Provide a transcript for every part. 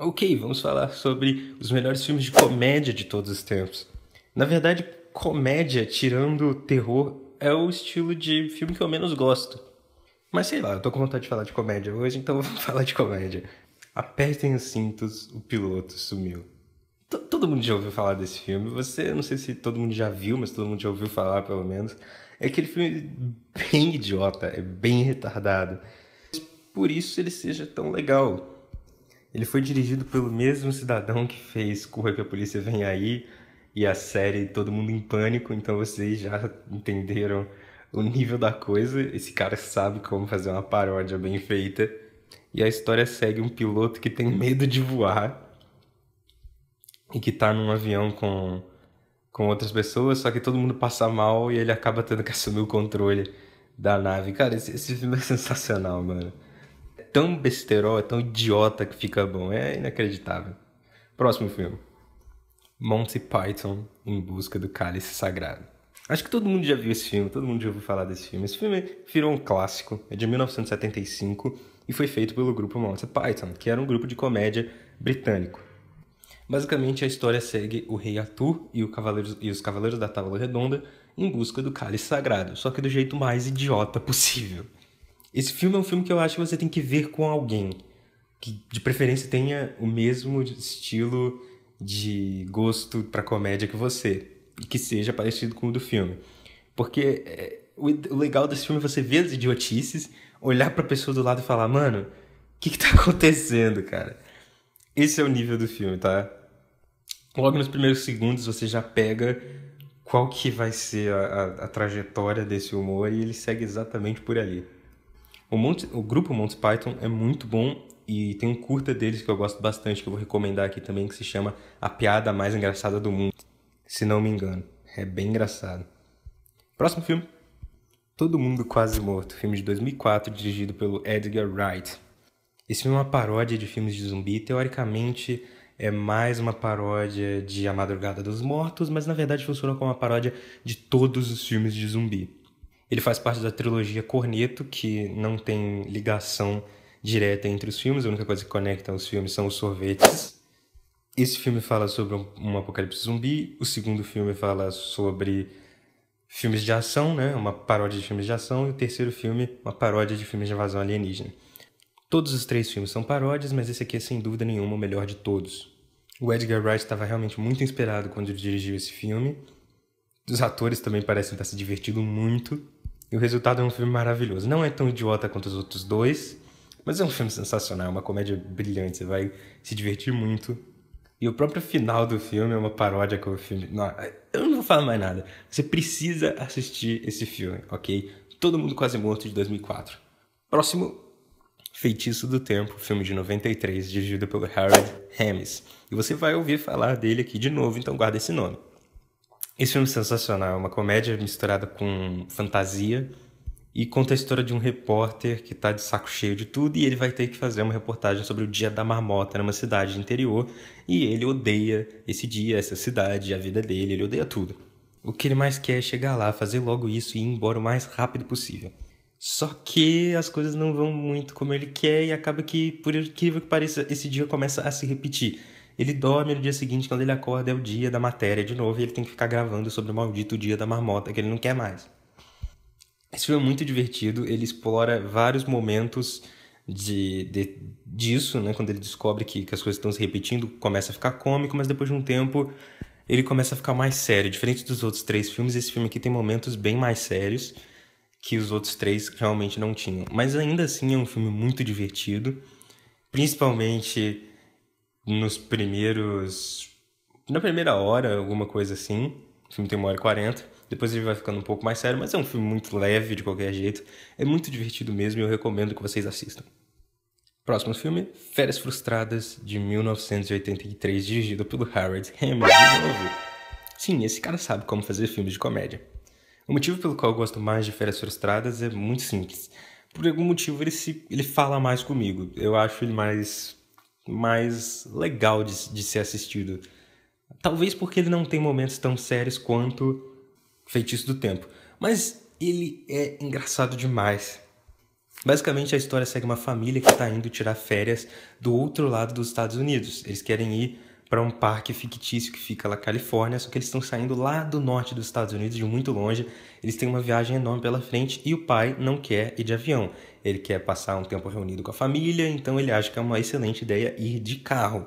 Ok, vamos falar sobre os melhores filmes de comédia de todos os tempos. Na verdade, comédia, tirando terror, é o estilo de filme que eu menos gosto. Mas sei lá, eu tô com vontade de falar de comédia hoje, então vamos falar de comédia. Apertem os cintos, o piloto sumiu. T todo mundo já ouviu falar desse filme. Você, não sei se todo mundo já viu, mas todo mundo já ouviu falar, pelo menos. É aquele filme bem idiota, é bem retardado. Por isso ele seja tão legal ele foi dirigido pelo mesmo cidadão que fez Corra que a Polícia Vem Aí e a série Todo Mundo em Pânico, então vocês já entenderam o nível da coisa. Esse cara sabe como fazer uma paródia bem feita. E a história segue um piloto que tem medo de voar e que tá num avião com, com outras pessoas, só que todo mundo passa mal e ele acaba tendo que assumir o controle da nave. Cara, esse, esse filme é sensacional, mano tão besterol, é tão idiota que fica bom. É inacreditável. Próximo filme. Monty Python em busca do cálice sagrado. Acho que todo mundo já viu esse filme, todo mundo já ouviu falar desse filme. Esse filme virou um clássico, é de 1975 e foi feito pelo grupo Monty Python, que era um grupo de comédia britânico. Basicamente, a história segue o rei Arthur e, Cavaleiros, e os Cavaleiros da Tábua Redonda em busca do cálice sagrado, só que do jeito mais idiota possível. Esse filme é um filme que eu acho que você tem que ver com alguém. Que de preferência tenha o mesmo estilo de gosto para comédia que você. E que seja parecido com o do filme. Porque é, o, legal desse filme é você ver as idiotices, olhar pra pessoa do lado e falar, mano, o que, que tá acontecendo, cara? Esse é o nível do filme, tá? Logo nos primeiros segundos você já pega qual que vai ser a, a, a trajetória desse humor e ele segue exatamente por ali. O, o grupo Monty Python é muito bom e tem um curta deles que eu gosto bastante, que eu vou recomendar aqui também, que se chama A Piada Mais Engraçada do Mundo, se não me engano. É bem engraçado. Próximo filme. Todo Mundo Quase Morto, filme de 2004, dirigido pelo Edgar Wright. Esse filme é uma paródia de filmes de zumbi, teoricamente é mais uma paródia de A Madrugada dos Mortos, mas na verdade funciona como uma paródia de todos os filmes de zumbi. Ele faz parte da trilogia Corneto, que não tem ligação direta entre os filmes, a única coisa que conecta os filmes são os sorvetes. Esse filme fala sobre um, um apocalipse zumbi, o segundo filme fala sobre filmes de ação, né? uma paródia de filmes de ação, e o terceiro filme, uma paródia de filmes de invasão alienígena. Todos os três filmes são paródias, mas esse aqui é sem dúvida nenhuma o melhor de todos. O Edgar Wright estava realmente muito inspirado quando dirigiu esse filme. Os atores também parecem estar se divertindo muito. E o resultado é um filme maravilhoso. Não é tão idiota quanto os outros dois, mas é um filme sensacional, é uma comédia brilhante, você vai se divertir muito. E o próprio final do filme é uma paródia com o filme. Não, eu não vou falar mais nada. Você precisa assistir esse filme, ok? Todo Mundo Quase Morto de 2004. Próximo, Feitiço do Tempo, filme de 93, dirigido pelo Harold Hamis. E você vai ouvir falar dele aqui de novo, então guarda esse nome. Esse filme é sensacional, é uma comédia misturada com fantasia e conta a história de um repórter que está de saco cheio de tudo e ele vai ter que fazer uma reportagem sobre o dia da marmota numa cidade interior e ele odeia esse dia, essa cidade, a vida dele, ele odeia tudo. O que ele mais quer é chegar lá, fazer logo isso e ir embora o mais rápido possível. Só que as coisas não vão muito como ele quer e acaba que, por incrível que pareça, esse dia começa a se repetir. Ele dorme no dia seguinte, quando ele acorda, é o dia da matéria de novo, e ele tem que ficar gravando sobre o maldito dia da marmota, que ele não quer mais. Esse filme é muito divertido, ele explora vários momentos de, de disso, né? Quando ele descobre que, que as coisas estão se repetindo, começa a ficar cômico, mas depois de um tempo ele começa a ficar mais sério. Diferente dos outros três filmes, esse filme aqui tem momentos bem mais sérios que os outros três realmente não tinham. Mas ainda assim é um filme muito divertido, principalmente nos primeiros. Na primeira hora, alguma coisa assim. O filme tem uma hora e quarenta. Depois ele vai ficando um pouco mais sério, mas é um filme muito leve de qualquer jeito. É muito divertido mesmo e eu recomendo que vocês assistam. Próximo filme, Férias Frustradas, de 1983, dirigido pelo Harold Hammond, de novo. Sim, esse cara sabe como fazer filmes de comédia. O motivo pelo qual eu gosto mais de Férias Frustradas é muito simples. Por algum motivo ele, se, ele fala mais comigo. Eu acho ele mais mais legal de, de ser assistido. Talvez porque ele não tem momentos tão sérios quanto Feitiço do Tempo. Mas ele é engraçado demais. Basicamente, a história segue uma família que está indo tirar férias do outro lado dos Estados Unidos. Eles querem ir para um parque fictício que fica na Califórnia, só que eles estão saindo lá do norte dos Estados Unidos, de muito longe. Eles têm uma viagem enorme pela frente e o pai não quer ir de avião. Ele quer passar um tempo reunido com a família, então ele acha que é uma excelente ideia ir de carro.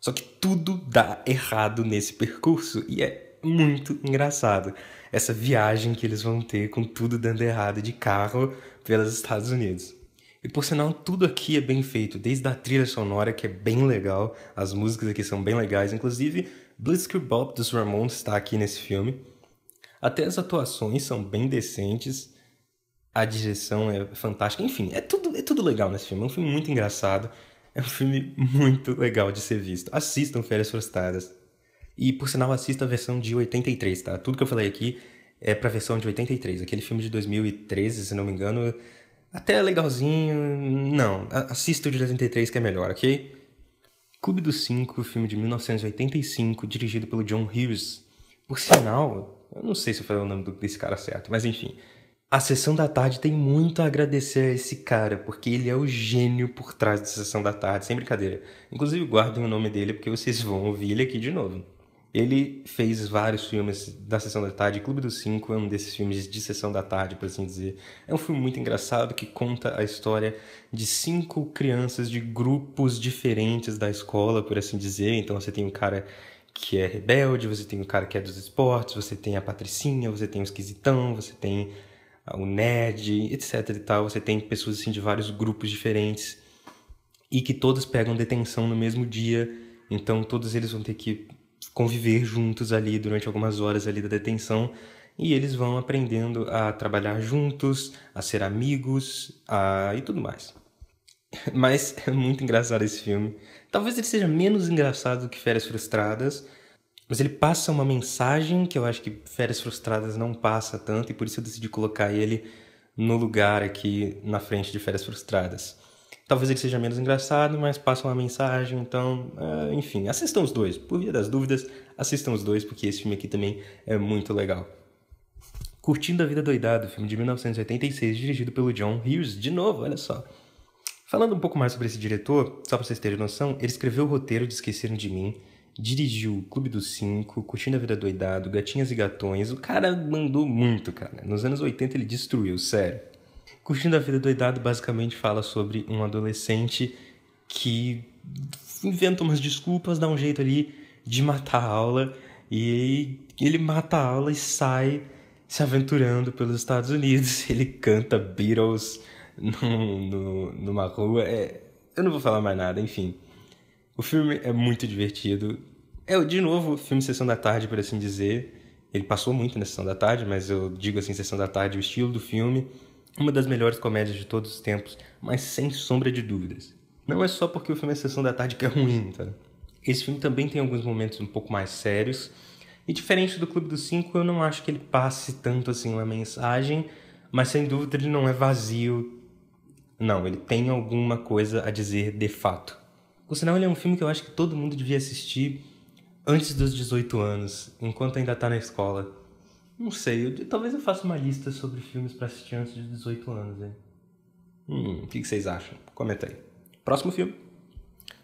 Só que tudo dá errado nesse percurso e é muito engraçado essa viagem que eles vão ter com tudo dando errado de carro pelos Estados Unidos. E por sinal, tudo aqui é bem feito, desde a trilha sonora, que é bem legal, as músicas aqui são bem legais, inclusive Blitzkrieg Bop dos Ramones está aqui nesse filme. Até as atuações são bem decentes, a direção é fantástica, enfim, é tudo, é tudo legal nesse filme. É um filme muito engraçado, é um filme muito legal de ser visto. Assistam Férias Frustradas. E por sinal, assista a versão de 83, tá? Tudo que eu falei aqui é pra versão de 83, aquele filme de 2013, se não me engano até é legalzinho. Não, assista o de 83 que é melhor, ok? Clube dos Cinco, filme de 1985, dirigido pelo John Hughes. Por sinal, eu não sei se eu falei o nome desse cara certo, mas enfim. A Sessão da Tarde tem muito a agradecer a esse cara, porque ele é o gênio por trás da Sessão da Tarde, sem brincadeira. Inclusive, guardem o nome dele, porque vocês vão ouvir ele aqui de novo. Ele fez vários filmes da Sessão da Tarde, Clube dos Cinco é um desses filmes de Sessão da Tarde, por assim dizer. É um filme muito engraçado que conta a história de cinco crianças de grupos diferentes da escola, por assim dizer. Então você tem um cara que é rebelde, você tem um cara que é dos esportes, você tem a Patricinha, você tem o Esquisitão, você tem o Nerd, etc e tal. Você tem pessoas assim de vários grupos diferentes e que todas pegam detenção no mesmo dia. Então todos eles vão ter que conviver juntos ali durante algumas horas ali da detenção e eles vão aprendendo a trabalhar juntos, a ser amigos a... e tudo mais. Mas é muito engraçado esse filme. Talvez ele seja menos engraçado do que Férias Frustradas, mas ele passa uma mensagem que eu acho que Férias Frustradas não passa tanto e por isso eu decidi colocar ele no lugar aqui na frente de Férias Frustradas. Talvez ele seja menos engraçado, mas passa uma mensagem, então, uh, enfim, assistam os dois. Por via das dúvidas, assistam os dois, porque esse filme aqui também é muito legal. Curtindo a Vida Doidado, filme de 1986, dirigido pelo John Hughes, de novo, olha só. Falando um pouco mais sobre esse diretor, só pra vocês terem noção, ele escreveu o roteiro de Esqueceram de Mim, dirigiu Clube dos Cinco, Curtindo a Vida Doidado, Gatinhas e Gatões, o cara mandou muito, cara. Nos anos 80 ele destruiu, sério. Curtindo a Vida Doidado basicamente fala sobre um adolescente que inventa umas desculpas, dá um jeito ali de matar a aula e ele mata a aula e sai se aventurando pelos Estados Unidos. Ele canta Beatles numa rua. É, eu não vou falar mais nada, enfim. O filme é muito divertido. É, de novo, filme Sessão da Tarde, por assim dizer. Ele passou muito na Sessão da Tarde, mas eu digo assim, Sessão da Tarde, o estilo do filme uma das melhores comédias de todos os tempos, mas sem sombra de dúvidas. Não é só porque o filme é Sessão da Tarde que é ruim, tá? Esse filme também tem alguns momentos um pouco mais sérios, e diferente do Clube dos Cinco, eu não acho que ele passe tanto assim uma mensagem, mas sem dúvida ele não é vazio. Não, ele tem alguma coisa a dizer de fato. Por sinal, ele é um filme que eu acho que todo mundo devia assistir antes dos 18 anos, enquanto ainda tá na escola. Não sei, eu, talvez eu faça uma lista sobre filmes para assistir antes de 18 anos, hein? Hum, o que, que vocês acham? Comenta aí. Próximo filme.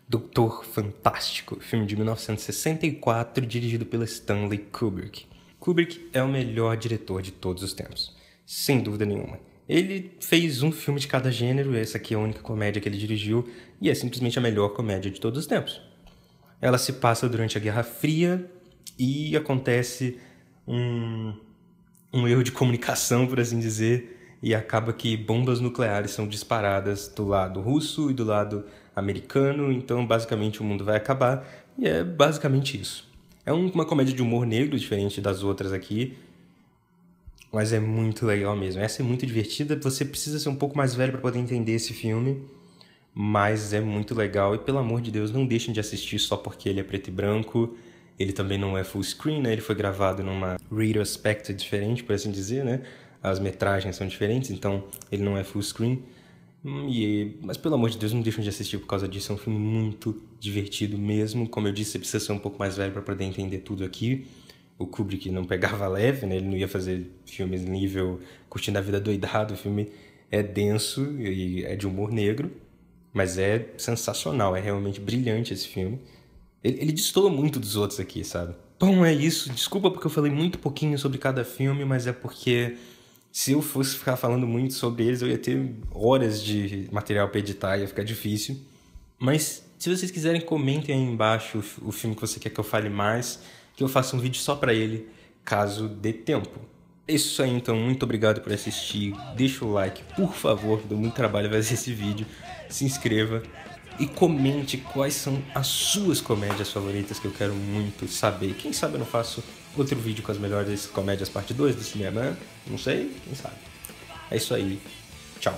Doutor Fantástico, filme de 1964, dirigido pela Stanley Kubrick. Kubrick é o melhor diretor de todos os tempos, sem dúvida nenhuma. Ele fez um filme de cada gênero, essa aqui é a única comédia que ele dirigiu, e é simplesmente a melhor comédia de todos os tempos. Ela se passa durante a Guerra Fria e acontece um, um erro de comunicação, por assim dizer, e acaba que bombas nucleares são disparadas do lado russo e do lado americano, então basicamente o mundo vai acabar, e é basicamente isso. É uma comédia de humor negro, diferente das outras aqui, mas é muito legal mesmo. Essa é muito divertida, você precisa ser um pouco mais velho para poder entender esse filme, mas é muito legal, e pelo amor de Deus, não deixem de assistir só porque ele é preto e branco ele também não é full screen, né? Ele foi gravado numa retrospecta diferente, por assim dizer, né? As metragens são diferentes, então ele não é full screen. Hum, e, mas pelo amor de Deus, não deixem de assistir por causa disso. É um filme muito divertido mesmo. Como eu disse, você precisa ser um pouco mais velho para poder entender tudo aqui. O Kubrick não pegava leve, né? Ele não ia fazer filmes nível curtindo a vida doidado. O filme é denso e é de humor negro, mas é sensacional. É realmente brilhante esse filme. Ele, ele destoa muito dos outros aqui, sabe? Bom, é isso. Desculpa porque eu falei muito pouquinho sobre cada filme, mas é porque se eu fosse ficar falando muito sobre eles, eu ia ter horas de material para editar, ia ficar difícil. Mas se vocês quiserem, comentem aí embaixo o, o filme que você quer que eu fale mais, que eu faça um vídeo só para ele, caso dê tempo. É isso aí, então. Muito obrigado por assistir. Deixa o like, por favor. Deu muito trabalho fazer esse vídeo. Se inscreva e comente quais são as suas comédias favoritas que eu quero muito saber. Quem sabe eu não faço outro vídeo com as melhores comédias parte 2 do cinema, não sei, quem sabe. É isso aí. Tchau.